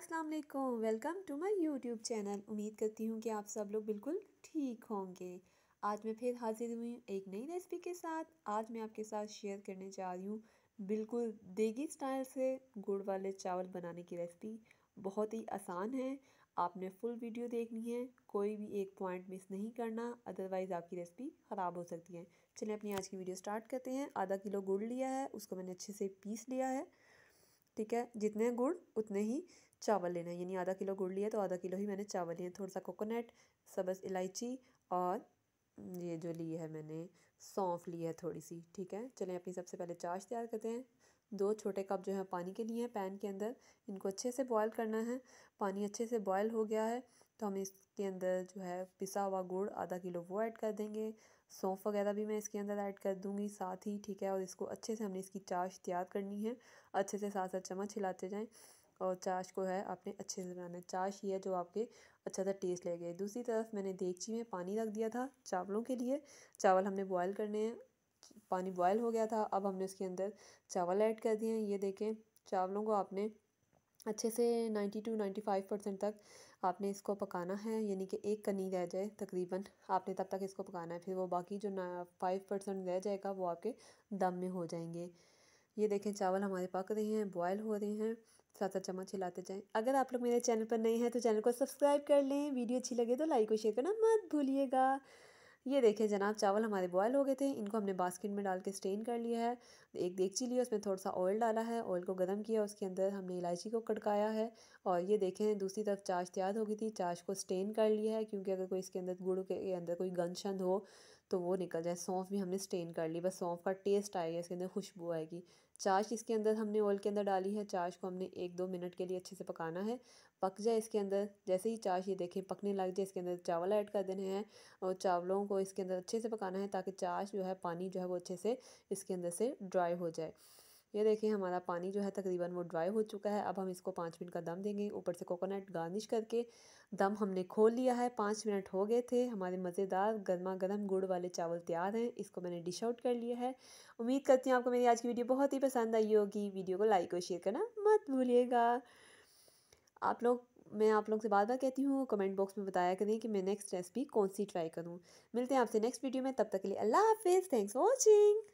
अस्सलाम वालेकुम welcome to my YouTube channel उम्मीद करती हूँ कि आप सब लोग बिल्कुल ठीक होंगे आज मैं फिर हाजिर हुई एक नई रेसिपी के साथ आज मैं आपके साथ शेयर करने जा रही हूँ बिल्कुल देगी स्टाइल से गुड़ वाले चावल बनाने की रेसिपी बहुत ही आसान है आपने फुल वीडियो देखनी है कोई भी एक पॉइंट मिस नहीं करना अदरवाइज़ आपकी रेसिपी ख़राब हो सकती है चलिए अपनी आज की वीडियो स्टार्ट करते हैं आधा किलो गुड़ लिया है उसको मैंने अच्छे से पीस लिया है ठीक है जितने गुड़ उतने ही चावल लेना है यानी आधा किलो गुड़ लिया तो आधा किलो ही मैंने चावल लिए थोड़ा सा कोकोनट सबस इलायची और ये जो ली है मैंने सौंफ ली है थोड़ी सी ठीक है चलें अपनी सबसे पहले चाश तैयार करते हैं दो छोटे कप जो है पानी के लिए हैं पैन के अंदर इनको अच्छे से बॉयल करना है पानी अच्छे से बॉयल हो गया है तो हम इसके अंदर जो है पिसा हुआ गुड़ आधा किलो वो ऐड कर देंगे सौंफ वगैरह भी मैं इसके अंदर ऐड कर दूंगी साथ ही ठीक है और इसको अच्छे से हमने इसकी चाश तैयार करनी है अच्छे से साथ साथ चम्मच हिलाते जाएँ और चाश को है आपने अच्छे से बनाना है चाश ही है जो आपके अच्छा सा टेस्ट लगेगा दूसरी तरफ मैंने देखी में पानी रख दिया था चावलों के लिए चावल हमने बॉयल करने हैं पानी बॉयल हो गया था अब हमने उसके अंदर चावल ऐड कर दिए हैं ये देखें चावलों को आपने अच्छे से ninety two ninety five percent तक आपने इसको पकाना है यानी कि एक कनी रह जाए तकरीबन आपने तब तक इसको पकाना है फिर वो बाकी जो ना फाइव परसेंट रह जाएगा वो आपके दम में हो जाएंगे ये देखें चावल हमारे पक रहे हैं बॉयल हो रहे हैं साथ साथ चम्मच हिलाते जाएं अगर आप लोग मेरे चैनल पर नए हैं तो चैनल को सब्सक्राइब कर लें वीडियो अच्छी लगे तो लाइक और शेयर करना मत भूलिएगा ये देखें जनाब चावल हमारे बॉयल हो गए थे इनको हमने बास्केट में डाल के स्टेन कर लिया है एक देगची लिया उसमें थोड़ा सा ऑयल डाला है ऑयल को गर्म किया उसके अंदर हमने इलायची को कड़काया है और ये देखें दूसरी तरफ चाश तैयार हो गई थी चाश को स्टेन कर लिया है क्योंकि अगर कोई इसके अंदर गुड़ के अंदर कोई गंद शंद हो तो वो निकल जाए सौंफ भी हमने स्टेन कर ली बस सौंफ का टेस्ट आएगा इसके अंदर खुशबू आएगी चाश इसके अंदर हमने ऑयल के अंदर डाली है चाश को हमने एक दो मिनट के लिए अच्छे से पकाना है पक जाए इसके अंदर जैसे ही चाश ये देखें पकने लग जाए इसके अंदर चावल ऐड कर देने हैं और चावलों को इसके अंदर अच्छे से पकाना है ताकि चाश जो है पानी जो है वो अच्छे से इसके अंदर से ड्राई हो जाए ये देखिए हमारा पानी जो है तकरीबन वो ड्राई हो चुका है अब हम इसको पाँच मिनट का दम देंगे ऊपर से कोकोनट गार्निश करके दम हमने खोल लिया है पाँच मिनट हो गए थे हमारे मज़ेदार गर्मा गर्म गुड़ वाले चावल तैयार हैं इसको मैंने डिश आउट कर लिया है उम्मीद करती हूँ आपको मेरी आज की वीडियो बहुत ही पसंद आई होगी वीडियो को लाइक और शेयर करना मत भूलिएगा आप लोग मैं आप लोग से बार बार कहती हूँ कमेंट बॉक्स में बताया करें कि मैं नेक्स्ट रेसिपी कौन सी ट्राई करूँ मिलते हैं आपसे नेक्स्ट वीडियो में तब तक के लिए अल्लाह हाफिज़ थैंक्स फॉर वॉचिंग